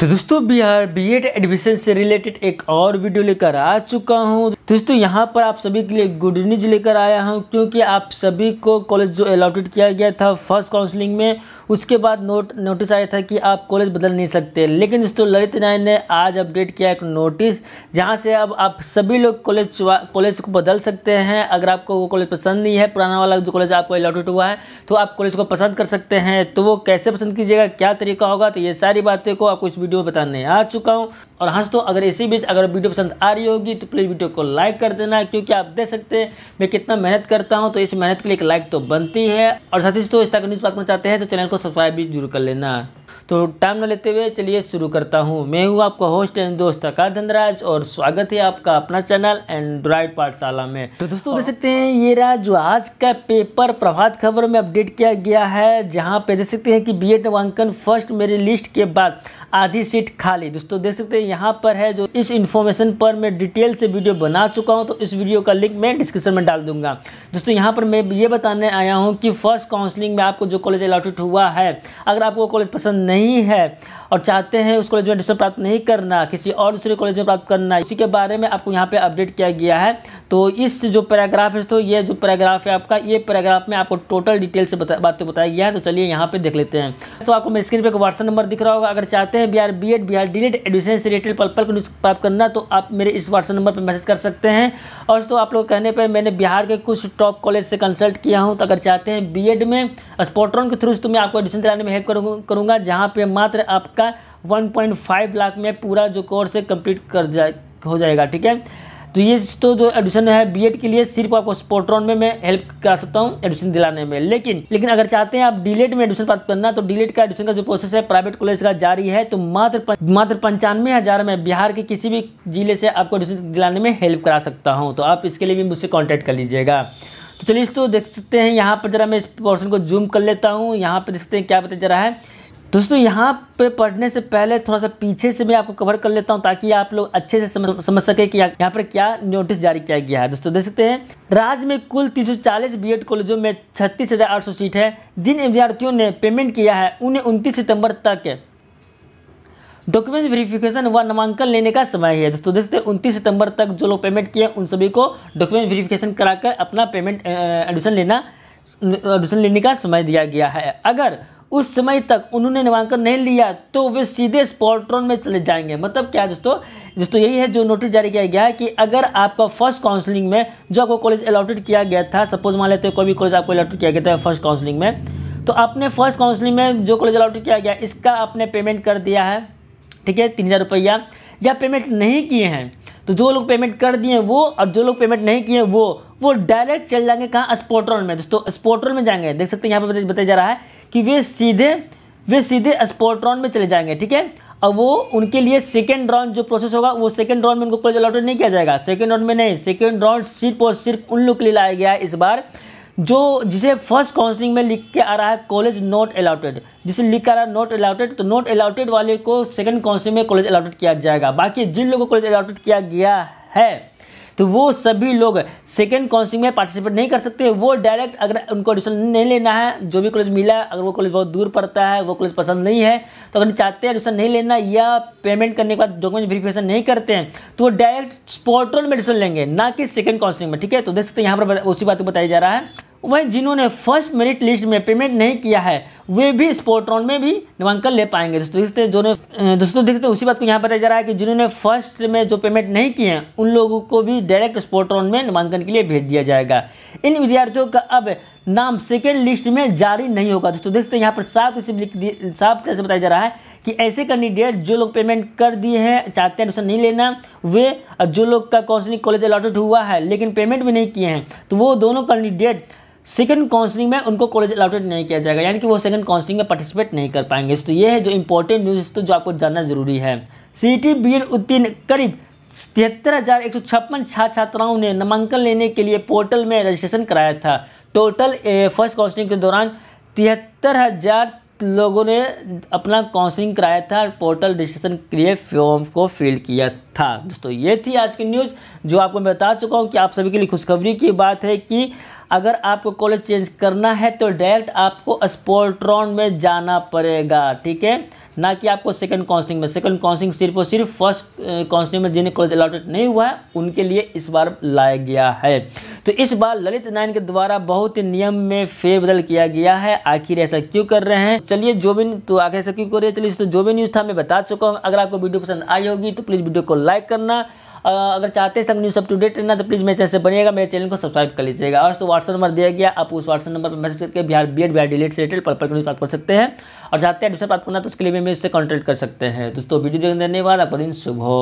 तो दोस्तों Bihar B Ed admission से रिलेटेड एक और वीडियो लेकर आ चुका हूँ दोस्तों यहाँ पर आप सभी के लिए गुड न्यूज लेकर आया हूँ क्योंकि आप सभी को कॉलेज जो अलॉटेड किया गया था फर्स्ट काउंसलिंग में उसके बाद नोट नोटिस आया था कि आप कॉलेज बदल नहीं सकते लेकिन दोस्तों ललित नारायण ने आज अपडेट किया एक नोटिस जहाँ से अब आप सभी लोग कॉलेज कॉलेज को बदल सकते हैं अगर आपको वो कॉलेज पसंद नहीं है पुराना वाला जो कॉलेज आपको अलॉटेड हुआ है तो आप कॉलेज को पसंद कर सकते हैं तो वो कैसे पसंद कीजिएगा क्या तरीका होगा तो ये सारी बातें को आपको इस वीडियो बताने आ चुका हूँ और हाँ तो अगर इसी बीच अगर वीडियो पसंद आ रही होगी तो प्लीज़ वीडियो को लाइक कर देना क्योंकि आप देख सकते हैं मैं कितना मेहनत करता हूँ तो इस मेहनत के लिए एक लाइक तो बनती है और साथ ही तो इस तरह न्यूज़ पाकना चाहते हैं तो चैनल को सब्सक्राइब भी जरूर कर लेना तो टाइम न लेते हुए चलिए शुरू करता हूँ मैं हूँ आपका होस्ट एंड दोस्त अका धनराज और स्वागत है आपका अपना चैनल एंड्रॉयड पाठशाला में तो दोस्तों देख सकते हैं ये रहा जो आज का पेपर प्रभात खबर में अपडेट किया गया है जहाँ पे देख सकते हैं कि बी एड नामांकन फर्स्ट मेरी लिस्ट के बाद आधी सीट खाली दोस्तों देख सकते हैं यहाँ पर है जो इस इन्फॉर्मेशन पर मैं डिटेल से वीडियो बना चुका हूँ तो इस वीडियो का लिंक मैं डिस्क्रिप्शन में डाल दूंगा दोस्तों यहाँ पर मैं ये बताने आया हूँ कि फर्स्ट काउंसलिंग में आपको जो कॉलेज अलॉटेड हुआ है अगर आपको कॉलेज पसंद नहीं है और चाहते हैं उस कॉलेज में एडमिशन प्राप्त नहीं करना किसी और दूसरे कॉलेज में प्राप्त करना इसी के बारे में आपको यहाँ पे अपडेट किया गया है तो इस जो पैराग्राफ है तो ये जो पैराग्राफ है आपका ये पैराग्राफ में आपको टोटल डिटेल से बता, बातें बताया गया है तो चलिए यहाँ पे देख लेते हैं तो आपको मेरे स्क्रीन पर एक व्हाट्सअप नंबर दिख रहा होगा अगर चाहते हैं Bihar B Ed Bihar D admission से रिलेटेड पर्पल को प्राप्त करना तो आप मेरे इस व्हाट्सअप नंबर पर मैसेज कर सकते हैं और तो आप लोग कहने पर मैंने बिहार के कुछ टॉप कॉलेज से कंसल्ट किया हूँ तो अगर चाहते हैं बी में स्पॉट्रॉन के थ्रू तो मैं आपको एडमिशन दिलाने में हेल्प करूँगा जहाँ पर मात्र आपका वन लाख में पूरा जो कोर्स है कम्प्लीट कर जाए हो जाएगा ठीक है तो ये तो जो एडमिशन है बीएड के लिए सिर्फ आपको स्पोर्ट्रॉन में मैं हेल्प कर सकता हूँ एडमिशन दिलाने में लेकिन लेकिन अगर चाहते हैं आप डिलेट में एडमिशन प्राप्त करना तो डिलेट का एडमिशन का जो प्रोसेस है प्राइवेट कॉलेज का जारी है तो मात्र मात्र पंचानवे हज़ार में बिहार के किसी भी जिले से आपको एडमिशन दिलाने में हेल्प करा सकता हूँ तो आप इसके लिए भी मुझसे कॉन्टैक्ट कर लीजिएगा तो चलिए इस तो देख सकते हैं यहाँ पर जरा मैं इस पोर्सन को जूम कर लेता हूँ यहाँ पर देख सकते हैं क्या पता जरा है दोस्तों यहाँ पे पढ़ने से पहले थोड़ा सा पीछे से मैं आपको कवर कर लेता हूँ ताकि आप लोग अच्छे से समझ समझ सके कि यहाँ पर क्या नोटिस जारी किया गया है दोस्तों देख सकते हैं राज्य में कुल 340 बीएड कॉलेजों में छत्तीस सीट है जिन विद्यार्थियों ने पेमेंट किया है उन्हें उनतीस सितंबर तक डॉक्यूमेंट वेरिफिकेशन व नामांकन लेने का समय है दोस्तों देख सकते हैं उनतीस सितंबर तक जो लोग पेमेंट किए उन सभी को डॉक्यूमेंट वेरिफिकेशन कराकर अपना पेमेंट एडमिशन लेना एडमिशन लेने का समय दिया गया है अगर उस समय तक उन्होंने नामांकन नहीं लिया तो वे सीधे स्पॉट्रॉन में चले जाएंगे मतलब क्या दोस्तों दोस्तों यही है जो नोटिस जारी किया गया है कि अगर आपका फर्स्ट काउंसलिंग में जो आपको कॉलेज अलॉटेड किया गया था सपोज मान लेते हो कोई भी कॉलेज आपको अलॉटेड किया गया था फर्स्ट काउंसलिंग में तो आपने फर्स्ट काउंसलिंग में जो कॉलेज अलॉटेड किया गया इसका आपने पेमेंट कर दिया है ठीक है तीन हज़ार रुपया या पेमेंट नहीं किए हैं तो जो लोग पेमेंट कर दिए वो और जो लोग पेमेंट नहीं किए वो वो डायरेक्ट चल जाएंगे कहाँ स्पोर्ट्रॉल में दोस्तों स्पोर्ट्रॉल में जाएंगे देख सकते हैं यहाँ पर बताया जा रहा है कि वे सीधे वे सीधे स्पोर्ट राउंड में चले जाएंगे ठीक है अब वो उनके लिए सेकेंड राउंड जो प्रोसेस होगा वो सेकेंड राउंड में उनको कॉलेज अलॉटेड नहीं किया जाएगा सेकेंड राउंड में नहीं सेकेंड राउंड सिर्फ और सिर्फ उन लोग के लिए लाया गया है इस बार जो जिसे फर्स्ट काउंसलिंग में लिख के आ रहा है कॉलेज नॉट अलाउटेड जिसे लिख के आ रहा है नॉट अलाउटेड तो नॉट अलाउटेड वाले को सेकंड काउंसलिंग में कॉलेज अलाउटेड किया जाएगा बाकी जिन लोगों को कॉलेज अलाउटेड किया गया है तो वो सभी लोग सेकेंड काउंसिलिंग में पार्टिसिपेट नहीं कर सकते वो डायरेक्ट अगर उनको एडमिशन नहीं लेना है जो भी कॉलेज मिला अगर वो कॉलेज बहुत दूर पड़ता है वो कॉलेज पसंद नहीं है तो अगर चाहते हैं एडमिशन नहीं लेना या पेमेंट करने के बाद डॉक्यूमेंट वेरीफिकेशन नहीं करते हैं तो वो डायरेक्ट स्पोर्टल में एडमिशन लेंगे ना कि सेकेंड काउंसिलिंग में ठीक है तो देख सकते हैं यहाँ पर उसी बात को बताया जा रहा है वह जिन्होंने फर्स्ट मेरिट लिस्ट में पेमेंट नहीं किया है वे भी स्पोर्ट राउंड में भी नामांकन ले पाएंगे तो दोस्तों देखते जो दोस्तों देखते उसी बात को यहाँ बताया जा रहा है कि जिन्होंने फर्स्ट में जो पेमेंट नहीं किए हैं उन लोगों को भी डायरेक्ट स्पोर्ट राउंड में नामांकन के लिए भेज दिया जाएगा इन विद्यार्थियों का अब नाम सेकेंड लिस्ट में जारी नहीं होगा दोस्तों देखते यहाँ पर साफ साफ तरह से बताया जा रहा है कि ऐसे कैंडिडेट जो लोग पेमेंट कर दिए हैं चाहते हैं एडमिशन नहीं लेना वे जो लोग का काउंसलिंग कॉलेज अलॉटेड हुआ है लेकिन पेमेंट भी नहीं किए हैं तो वो दोनों कैंडिडेट सेकंड काउंसलिंग में उनको कॉलेज अलाउटेड नहीं किया जाएगा यानी कि वो सेकंड काउंसलिंग में पार्टिसिपेट नहीं कर पाएंगे तो ये है जो इंपॉर्टेंट न्यूज़ तो जो आपको जानना जरूरी है सी टी बी एड उत्तीर्ण करीब तिहत्तर हज़ार एक सौ छप्पन छात्र छात्राओं ने नामांकन लेने के लिए पोर्टल में रजिस्ट्रेशन कराया था टोटल फर्स्ट काउंसलिंग के दौरान तिहत्तर हज़ार लोगों ने अपना काउंसलिंग कराया था और पोर्टल रजिस्ट्रेशन के लिए फॉर्म को फिल किया था दोस्तों ये थी आज की न्यूज़ जो आपको मैं बता चुका हूँ कि आप सभी के लिए खुशखबरी की बात है कि अगर आपको कॉलेज चेंज करना है तो डायरेक्ट आपको स्पोर्ट्रॉन में जाना पड़ेगा ठीक है ना कि आपको सेकंड काउंसलिंग में सेकंड काउंसलिंग सिर्फ और सिर्फ फर्स्ट काउंसलिंग में जिन्हें कॉलेज अलॉटेड नहीं हुआ है उनके लिए इस बार लाया गया है तो इस बार ललित नारायण के द्वारा बहुत नियम में फेरबदल किया गया है आखिर ऐसा क्यों कर रहे हैं चलिए जो भी तो आखिर ऐसा क्यों कर रहे हैं चलिए तो जो भी न्यूज़ था मैं बता चुका हूँ अगर आपको वीडियो पसंद आई होगी तो प्लीज़ वीडियो को लाइक करना अगर चाहते हैं सब न्यूज़ डेट रहना तो प्लीज़ मेरे चैनल से बनिएगा मेरे चैनल को सब्सक्राइब कर लीजिएगा और तो व्हाट्सअप नंबर दिया गया आप उस व्हाट्सअप नंबर पर मैसेज करके बिहार बी एड बिहार डिलेट से रिलेटेड पर्पल न्यूज़ बात कर सकते हैं और चाहते हैं एडमिशन बात करना तो उसके लिए भी मैं उससे कॉन्टैक्ट कर सकते हैं दोस्तों वीडियो देखने धन्यवाद आपका दिन शुभ हो